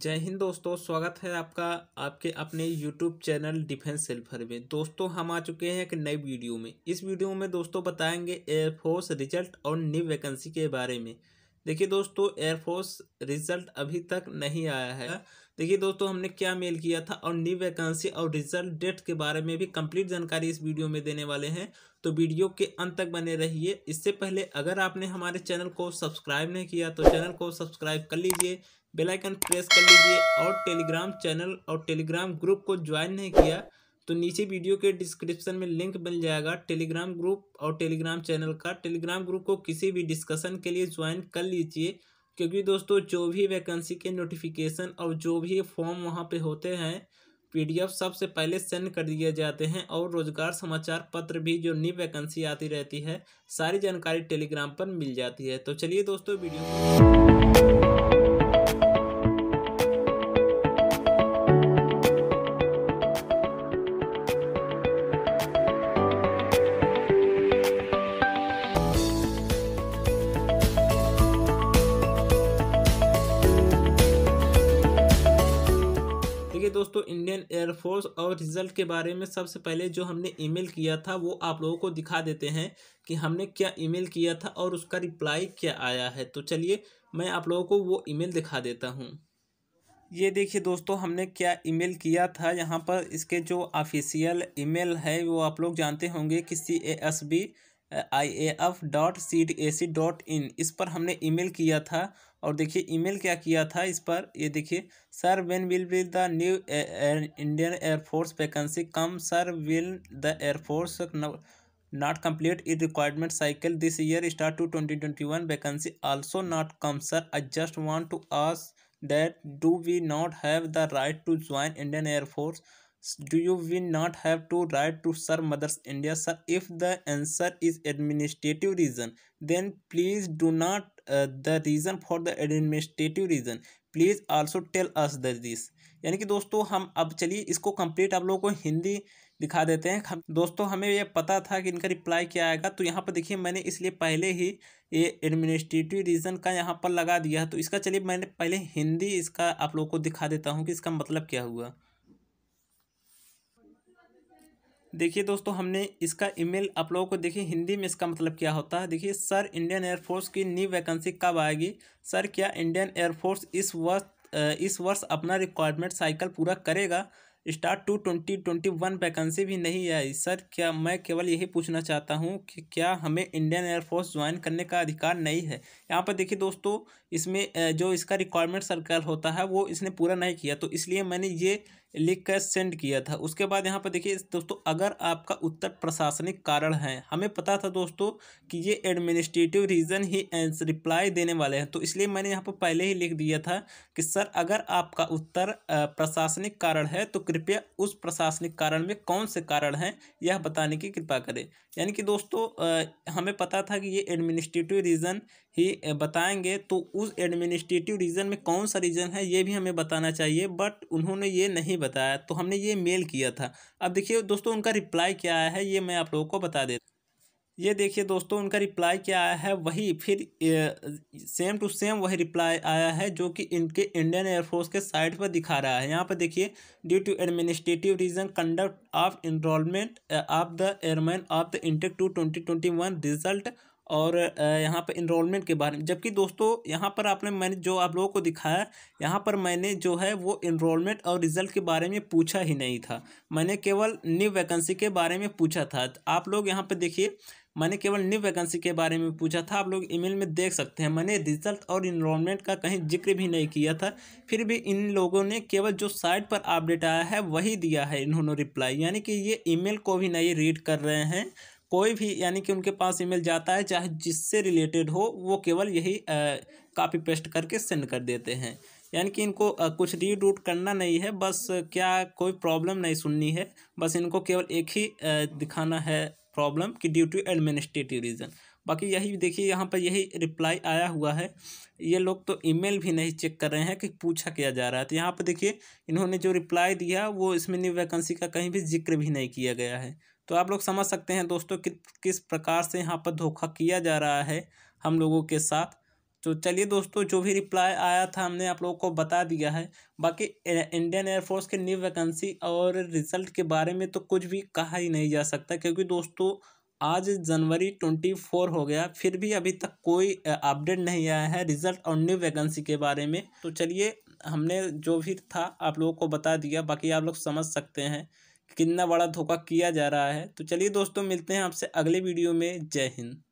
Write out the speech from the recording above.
जय हिंद दोस्तों स्वागत है आपका आपके अपने यूट्यूब चैनल डिफेंस सेल्फर में दोस्तों हम आ चुके हैं एक नई वीडियो में इस वीडियो में दोस्तों बताएंगे एयरफोर्स रिजल्ट और न्यू वैकेंसी के बारे में देखिए दोस्तों एयरफोर्स रिजल्ट अभी तक नहीं आया है देखिए दोस्तों हमने क्या मेल किया था और न्यू वैकेंसी और रिजल्ट डेट के बारे में भी कंप्लीट जानकारी इस वीडियो में देने वाले हैं तो वीडियो के अंत तक बने रहिए इससे पहले अगर आपने हमारे चैनल को सब्सक्राइब नहीं किया तो चैनल को सब्सक्राइब कर लीजिए बेल आइकन प्रेस कर लीजिए और टेलीग्राम चैनल और टेलीग्राम ग्रुप को ज्वाइन नहीं किया तो नीचे वीडियो के डिस्क्रिप्शन में लिंक मिल जाएगा टेलीग्राम ग्रुप और टेलीग्राम चैनल का टेलीग्राम ग्रुप को किसी भी डिस्कशन के लिए ज्वाइन कर लीजिए क्योंकि दोस्तों जो भी वैकेंसी के नोटिफिकेशन और जो भी फॉर्म वहाँ पर होते हैं पीडीएफ सबसे पहले सेंड कर दिए जाते हैं और रोजगार समाचार पत्र भी जो नई वैकेंसी आती रहती है सारी जानकारी टेलीग्राम पर मिल जाती है तो चलिए दोस्तों वीडियो दोस्तों इंडियन एयरफोर्स और रिजल्ट के बारे में सबसे पहले जो हमने ईमेल किया था वो आप लोगों को दिखा देते हैं कि हमने क्या ईमेल किया था और उसका रिप्लाई क्या आया है तो चलिए मैं आप लोगों को वो ईमेल दिखा देता हूँ ये देखिए दोस्तों हमने क्या ईमेल किया था यहाँ पर इसके जो ऑफिशियल ईमेल है वो आप लोग जानते होंगे कि C A S B I A F dot C D A C dot in इस पर हमने ईमेल किया था और देखिए ईमेल क्या किया था इस पर ये देखिए sir when will will the new Indian Air Force vacancy come sir will the Air Force not complete its requirement cycle this year start to 2021 vacancy also not come sir i just want to ask that do we not have the right to join indian air force do you we not have to right to serve mothers india sir if the answer is administrative reason then please do not uh, the reason for the administrative reason please also tell us that this यानी कि दोस्तों हम अब चलिए इसको complete आप लोगों को हिंदी दिखा देते हैं हम दोस्तों हमें ये पता था कि इनका रिप्लाई क्या आएगा तो यहाँ पर देखिए मैंने इसलिए पहले ही ये एडमिनिस्ट्रेटिव रीज़न का यहाँ पर लगा दिया तो इसका चलिए मैंने पहले हिंदी इसका आप लोगों को दिखा देता हूँ कि इसका मतलब क्या हुआ देखिए दोस्तों हमने इसका ईमेल आप लोगों को देखिए हिंदी में इसका मतलब क्या होता है देखिए सर इंडियन एयरफोर्स की न्यू वैकेंसी कब आएगी सर क्या इंडियन एयरफोर्स इस वर्ष इस वर्ष अपना रिक्वायरमेंट साइकिल पूरा करेगा star two twenty twenty one vacancy भी नहीं आई सर क्या मैं केवल यही पूछना चाहता हूँ कि क्या हमें इंडियन एयरफोर्स ज्वाइन करने का अधिकार नहीं है यहाँ पर देखिए दोस्तों इसमें जो इसका रिक्वायरमेंट सर्कल होता है वो इसने पूरा नहीं किया तो इसलिए मैंने ये लिख कर सेंड किया था उसके बाद यहाँ पर देखिए दोस्तों अगर आपका उत्तर प्रशासनिक कारण है हमें पता था दोस्तों कि ये एडमिनिस्ट्रेटिव रीज़न ही रिप्लाई देने वाले हैं तो इसलिए मैंने यहाँ पर पहले ही लिख दिया था कि सर अगर आपका उत्तर प्रशासनिक कारण है तो कृपया उस प्रशासनिक कारण में कौन से कारण हैं यह बताने की कृपा करें यानी कि दोस्तों हमें पता था कि ये एडमिनिस्ट्रेटिव रीज़न ही बताएंगे तो उस एडमिनिस्ट्रेटिव रीज़न में कौन सा रीज़न है ये भी हमें बताना चाहिए बट उन्होंने ये नहीं बताया तो हमने ये मेल किया था अब देखिए दोस्तों उनका रिप्लाई क्या है ये मैं आप लोगों को बता देता ये देखिए दोस्तों उनका रिप्लाई क्या आया है वही फिर सेम टू सेम वही रिप्लाई आया है जो कि इनके इंडियन एयरफोर्स के साइट पर दिखा रहा है यहाँ पर देखिए due to administrative reason conduct of enrolment of the airmen of the intake two twenty twenty one result और यहाँ पर इनरोलमेंट के बारे में जबकि दोस्तों यहाँ पर आपने मैंने जो आप लोगों को दिखाया यहाँ पर मैंने जो है वो इनरोलमेंट और रिज़ल्ट के बारे में पूछा ही नहीं था मैंने केवल न्यू वैकेंसी के बारे में पूछा था आप लोग यहाँ पर देखिए मैंने केवल न्यू वैकेंसी के बारे में पूछा था आप लोग ईमेल में देख सकते हैं मैंने रिजल्ट और इनरोलमेंट का कहीं जिक्र भी नहीं किया था फिर भी इन लोगों ने केवल जो साइट पर अपडेट आया है वही दिया है इन्होंने रिप्लाई यानी कि ये ईमेल को भी नहीं रीड कर रहे हैं कोई भी यानी कि उनके पास ईमेल जाता है चाहे जिससे रिलेटेड हो वो केवल यही कापी पेस्ट करके सेंड कर देते हैं यानी कि इनको आ, कुछ रीड रूट करना नहीं है बस क्या कोई प्रॉब्लम नहीं सुननी है बस इनको केवल एक ही आ, दिखाना है प्रॉब्लम कि ड्यू टू एडमिनिस्ट्रेटिव रीज़न बाकी यही देखिए यहाँ पर यही रिप्लाई आया हुआ है ये लोग तो ईमेल भी नहीं चेक कर रहे हैं कि पूछा किया जा रहा है तो यहाँ पर देखिए इन्होंने जो रिप्लाई दिया वो इसमें न्यू वैकेंसी का कहीं भी जिक्र भी नहीं किया गया है तो आप लोग समझ सकते हैं दोस्तों कि किस प्रकार से यहाँ पर धोखा किया जा रहा है हम लोगों के साथ तो चलिए दोस्तों जो भी रिप्लाई आया था हमने आप लोगों को बता दिया है बाकी इंडियन एयरफोर्स के न्यू वैकेंसी और रिजल्ट के बारे में तो कुछ भी कहा ही नहीं जा सकता क्योंकि दोस्तों आज जनवरी ट्वेंटी फोर हो गया फिर भी अभी तक कोई अपडेट नहीं आया है रिजल्ट और न्यू वैकेंसी के बारे में तो चलिए हमने जो भी था आप लोगों को बता दिया बाकी आप लोग समझ सकते हैं कितना बड़ा धोखा किया जा रहा है तो चलिए दोस्तों मिलते हैं आपसे अगले वीडियो में जय हिंद